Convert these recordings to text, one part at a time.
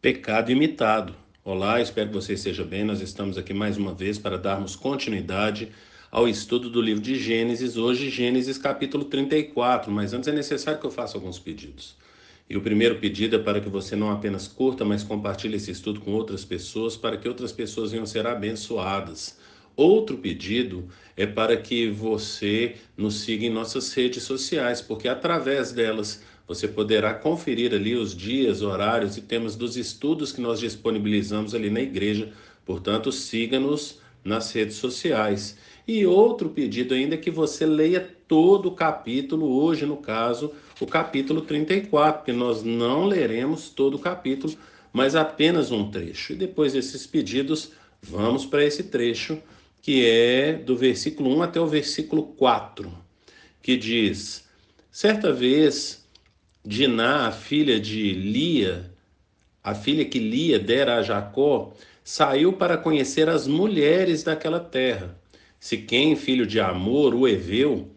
Pecado imitado. Olá, espero que você esteja bem. Nós estamos aqui mais uma vez para darmos continuidade ao estudo do livro de Gênesis, hoje Gênesis capítulo 34, mas antes é necessário que eu faça alguns pedidos. E o primeiro pedido é para que você não apenas curta, mas compartilhe esse estudo com outras pessoas, para que outras pessoas venham ser abençoadas. Outro pedido é para que você nos siga em nossas redes sociais, porque através delas você poderá conferir ali os dias, horários e temas dos estudos que nós disponibilizamos ali na igreja. Portanto, siga-nos nas redes sociais. E outro pedido ainda é que você leia todo o capítulo, hoje no caso, o capítulo 34, que nós não leremos todo o capítulo, mas apenas um trecho. E depois desses pedidos, vamos para esse trecho que é do versículo 1 até o versículo 4, que diz: Certa vez, Diná, a filha de Lia, a filha que Lia dera a Jacó, saiu para conhecer as mulheres daquela terra. Siquém, filho de Amor, o Eveu,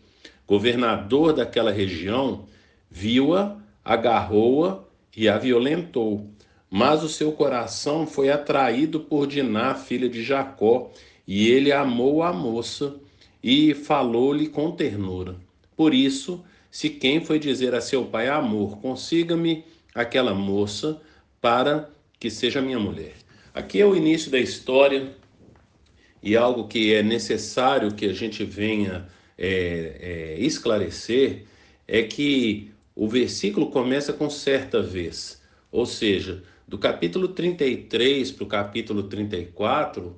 governador daquela região, viu-a, agarrou-a e a violentou. Mas o seu coração foi atraído por Diná, filha de Jacó, e ele amou a moça e falou-lhe com ternura. Por isso, se quem foi dizer a seu pai amor, consiga-me aquela moça para que seja minha mulher. Aqui é o início da história e algo que é necessário que a gente venha é, é, esclarecer é que o versículo começa com certa vez, ou seja, do capítulo 33 para o capítulo 34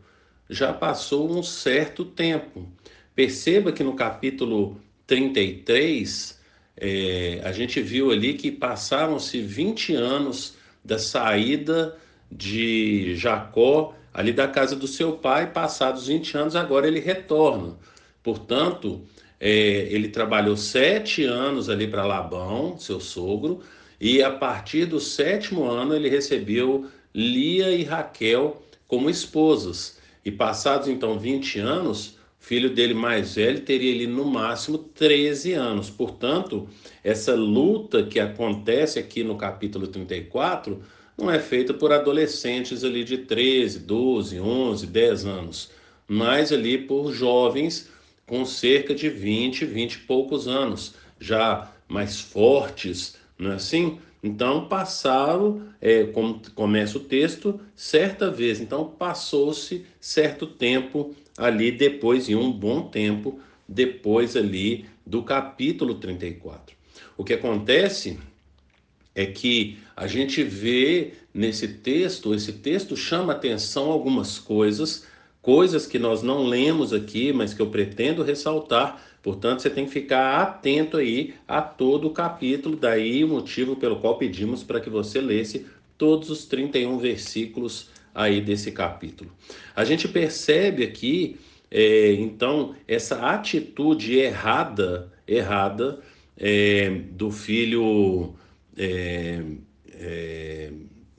já passou um certo tempo. Perceba que no capítulo 33, é, a gente viu ali que passaram-se 20 anos da saída de Jacó, ali da casa do seu pai, passados 20 anos, agora ele retorna. Portanto, é, ele trabalhou sete anos ali para Labão, seu sogro, e a partir do sétimo ano ele recebeu Lia e Raquel como esposas. E passados então 20 anos, o filho dele mais velho teria ali no máximo 13 anos. Portanto, essa luta que acontece aqui no capítulo 34 não é feita por adolescentes ali de 13, 12, 11, 10 anos, mas ali por jovens com cerca de 20, 20 e poucos anos, já mais fortes, não é assim? Então, passaram, é, como começa o texto, certa vez. Então, passou-se certo tempo ali depois, e um bom tempo depois ali do capítulo 34. O que acontece é que a gente vê nesse texto, esse texto chama atenção algumas coisas coisas que nós não lemos aqui, mas que eu pretendo ressaltar. Portanto, você tem que ficar atento aí a todo o capítulo, daí o motivo pelo qual pedimos para que você lesse todos os 31 versículos aí desse capítulo. A gente percebe aqui, é, então, essa atitude errada, errada é, do filho é, é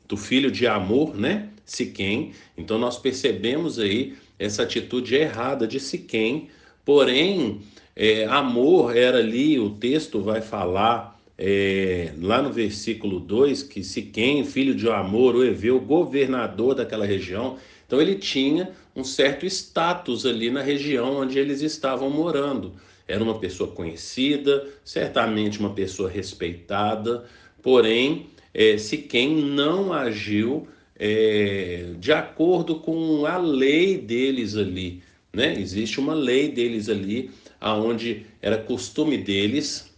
do filho de amor, né? Siquém. Então nós percebemos aí essa atitude errada de Siquém, porém é, amor era ali, o texto vai falar é, lá no versículo 2 que Siquém, filho de Amor, o Eveu, governador daquela região, então ele tinha um certo status ali na região onde eles estavam morando. Era uma pessoa conhecida, certamente uma pessoa respeitada, porém é, Siquém não agiu é, de acordo com a lei deles ali. Né? Existe uma lei deles ali, aonde era costume deles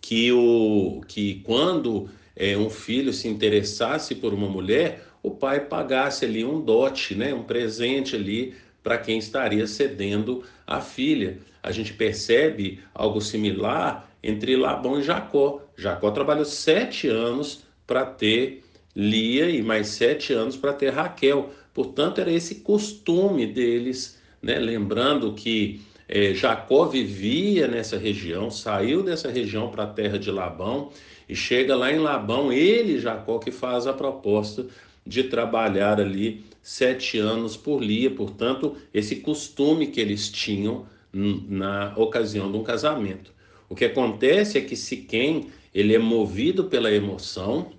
que, o, que quando é, um filho se interessasse por uma mulher, o pai pagasse ali um dote, né? um presente ali para quem estaria cedendo a filha. A gente percebe algo similar entre Labão e Jacó. Jacó trabalhou sete anos para ter Lia e mais sete anos para ter Raquel. Portanto, era esse costume deles, né? lembrando que é, Jacó vivia nessa região, saiu dessa região para a terra de Labão e chega lá em Labão, ele, Jacó, que faz a proposta de trabalhar ali sete anos por Lia, portanto, esse costume que eles tinham na ocasião de um casamento. O que acontece é que Siquém, ele é movido pela emoção,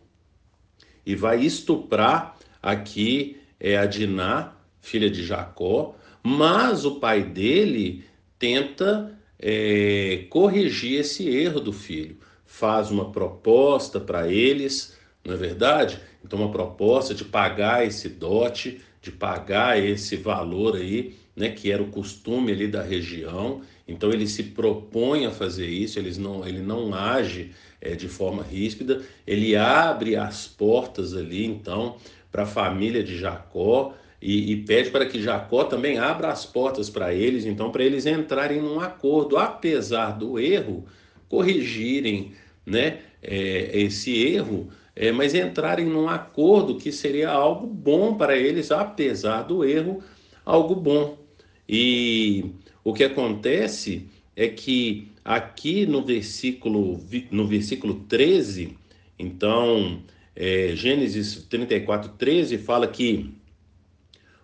e vai estuprar aqui é, a Diná, filha de Jacó, mas o pai dele tenta é, corrigir esse erro do filho, faz uma proposta para eles, não é verdade? Então, uma proposta de pagar esse dote, de pagar esse valor aí né, que era o costume ali da região. Então ele se propõe a fazer isso, eles não, ele não age é, de forma ríspida, ele abre as portas ali então para a família de Jacó e, e pede para que Jacó também abra as portas para eles, então para eles entrarem num acordo, apesar do erro, corrigirem né, é, esse erro, é, mas entrarem num acordo que seria algo bom para eles, apesar do erro, algo bom. E o que acontece é que aqui no versículo, no versículo 13, então, é, Gênesis 34, 13, fala que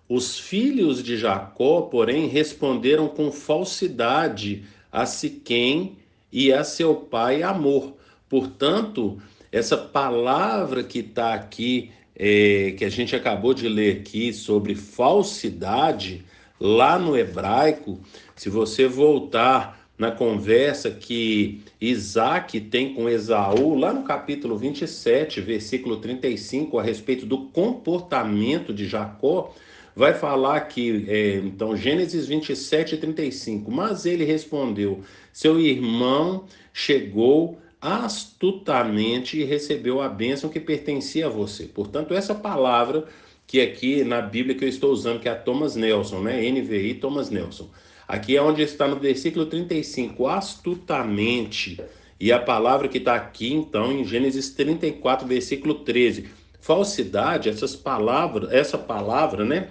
os filhos de Jacó, porém, responderam com falsidade a Siquém e a seu pai Amor. Portanto, essa palavra que está aqui, é, que a gente acabou de ler aqui sobre falsidade, Lá no hebraico, se você voltar na conversa que Isaac tem com Esaú, lá no capítulo 27, versículo 35, a respeito do comportamento de Jacó, vai falar que, é, então, Gênesis 27, 35. Mas ele respondeu: Seu irmão chegou astutamente e recebeu a bênção que pertencia a você. Portanto, essa palavra que aqui na Bíblia que eu estou usando, que é a Thomas Nelson, né? NVI Thomas Nelson. Aqui é onde está no versículo 35, astutamente. E a palavra que está aqui, então, em Gênesis 34, versículo 13. Falsidade, essas palavras, essa palavra, né?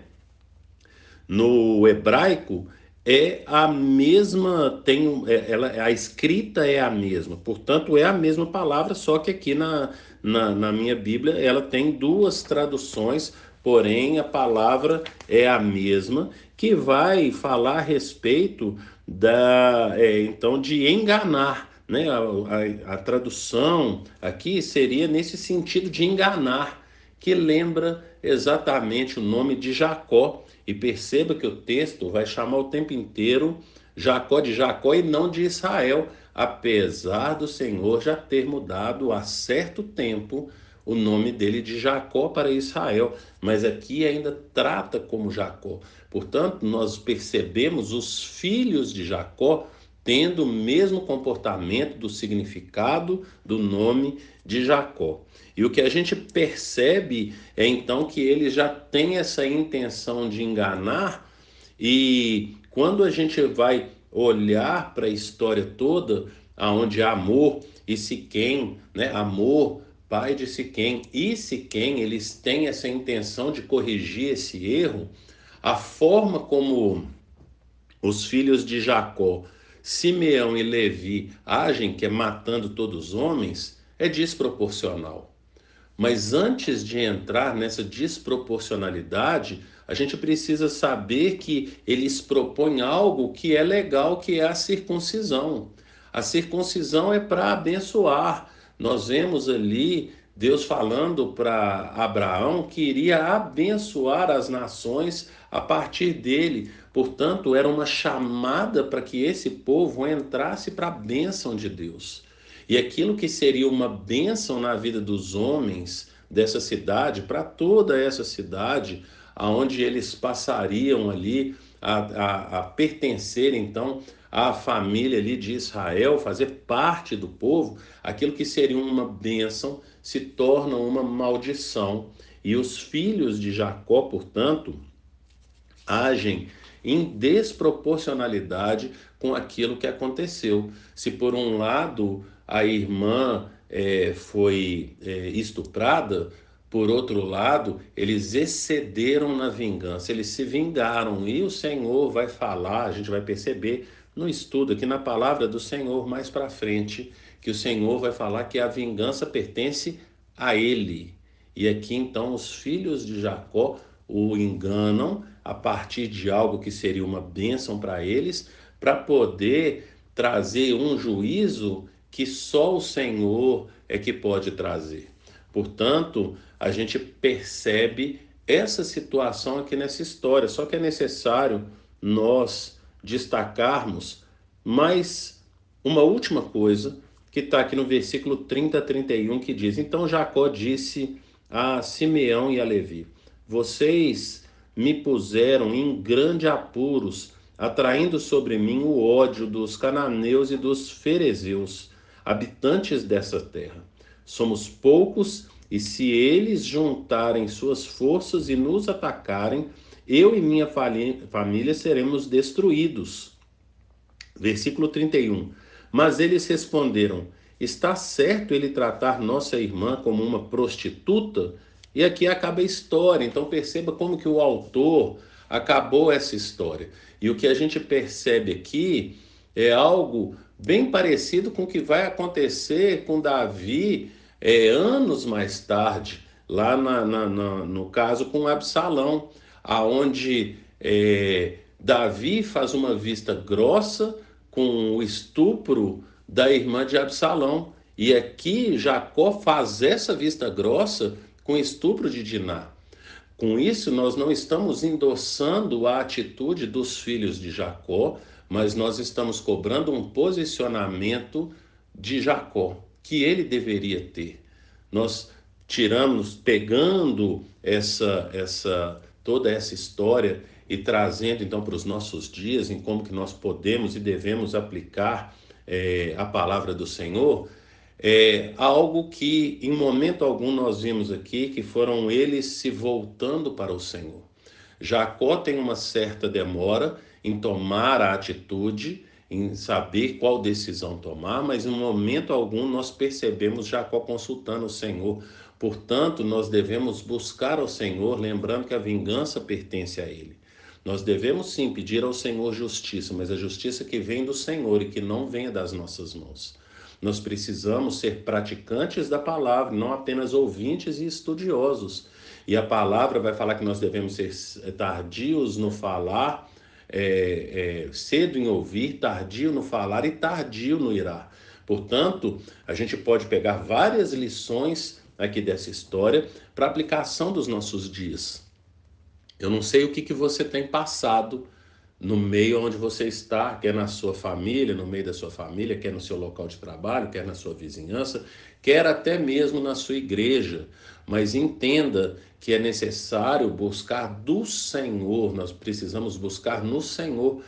No hebraico, é a mesma, tem, é, ela, a escrita é a mesma, portanto é a mesma palavra, só que aqui na, na, na, minha Bíblia ela tem duas traduções, porém a palavra é a mesma, que vai falar a respeito da, é, então, de enganar. Né? A, a, a tradução aqui seria nesse sentido de enganar, que lembra exatamente o nome de Jacó, e perceba que o texto vai chamar o tempo inteiro Jacó de Jacó e não de Israel, apesar do Senhor já ter mudado há certo tempo o nome dele de Jacó para Israel, mas aqui ainda trata como Jacó. Portanto, nós percebemos os filhos de Jacó tendo o mesmo comportamento do significado do nome de Jacó. E o que a gente percebe é então que ele já tem essa intenção de enganar, e quando a gente vai olhar para a história toda, aonde amor e Siquém, né, amor, pai de Siquém e Siquém, eles têm essa intenção de corrigir esse erro, a forma como os filhos de Jacó Simeão e Levi agem, que é matando todos os homens, é desproporcional. Mas antes de entrar nessa desproporcionalidade, a gente precisa saber que eles propõem algo que é legal, que é a circuncisão. A circuncisão é para abençoar. Nós vemos ali Deus falando para Abraão que iria abençoar as nações a partir dele. Portanto, era uma chamada para que esse povo entrasse para a bênção de Deus. E aquilo que seria uma bênção na vida dos homens dessa cidade, para toda essa cidade, aonde eles passariam ali a, a, a pertencer então à família ali de Israel, fazer parte do povo, aquilo que seria uma bênção se torna uma maldição. E os filhos de Jacó, portanto, agem em desproporcionalidade com aquilo que aconteceu. Se por um lado a irmã é, foi é, estuprada, por outro lado, eles excederam na vingança, eles se vingaram e o Senhor vai falar, a gente vai perceber no estudo aqui na palavra do Senhor mais para frente, que o Senhor vai falar que a vingança pertence a ele. E aqui então os filhos de Jacó o enganam a partir de algo que seria uma bênção para eles, para poder trazer um juízo que só o Senhor é que pode trazer. Portanto, a gente percebe essa situação aqui nessa história, só que é necessário nós destacarmos mais uma última coisa que está aqui no versículo 30 a 31 que diz: Então Jacó disse a Simeão e a Levi: vocês me puseram em grande apuros, atraindo sobre mim o ódio dos cananeus e dos ferezeus, habitantes dessa terra. Somos poucos, e se eles juntarem suas forças e nos atacarem, eu e minha família seremos destruídos. Versículo 31. Mas eles responderam: Está certo ele tratar nossa irmã como uma prostituta? E aqui acaba a história. Então perceba como que o autor acabou essa história. E o que a gente percebe aqui é algo bem parecido com o que vai acontecer com Davi é, anos mais tarde, lá na, na, na, no caso com Absalão, aonde é, Davi faz uma vista grossa com o estupro da irmã de Absalão. E aqui Jacó faz essa vista grossa com estupro de Diná. Com isso, nós não estamos endossando a atitude dos filhos de Jacó, mas nós estamos cobrando um posicionamento de Jacó que ele deveria ter. Nós tiramos, pegando essa, essa toda essa história e trazendo então para os nossos dias em como que nós podemos e devemos aplicar é, a palavra do Senhor é algo que em momento algum nós vimos aqui que foram eles se voltando para o Senhor. Jacó tem uma certa demora em tomar a atitude, em saber qual decisão tomar, mas em momento algum nós percebemos Jacó consultando o Senhor. Portanto, nós devemos buscar ao Senhor, lembrando que a vingança pertence a Ele. Nós devemos sim pedir ao Senhor justiça, mas a justiça que vem do Senhor e que não venha das nossas mãos. Nós precisamos ser praticantes da palavra, não apenas ouvintes e estudiosos. E a palavra vai falar que nós devemos ser tardios no falar, é, é, cedo em ouvir, tardio no falar e tardio no irá. Portanto, a gente pode pegar várias lições aqui dessa história para aplicação dos nossos dias. Eu não sei o que, que você tem passado no meio onde você está, quer na sua família, no meio da sua família, quer no seu local de trabalho, quer na sua vizinhança, quer até mesmo na sua igreja. Mas entenda que é necessário buscar do Senhor, nós precisamos buscar no Senhor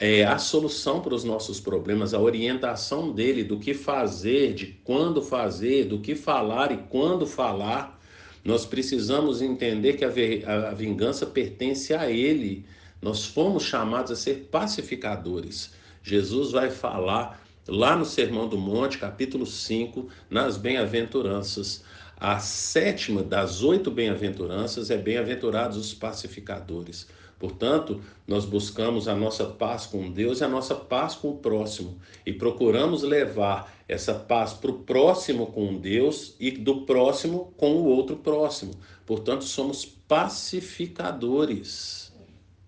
é, a solução para os nossos problemas, a orientação dele do que fazer, de quando fazer, do que falar e quando falar. Nós precisamos entender que a, a vingança pertence a ele nós fomos chamados a ser pacificadores. Jesus vai falar lá no Sermão do Monte, capítulo 5, nas bem-aventuranças. A sétima das oito bem-aventuranças é bem-aventurados os pacificadores. Portanto, nós buscamos a nossa paz com Deus e a nossa paz com o próximo e procuramos levar essa paz para o próximo com Deus e do próximo com o outro próximo. Portanto, somos pacificadores.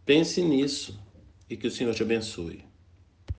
Pense nisso e que o Senhor te abençoe.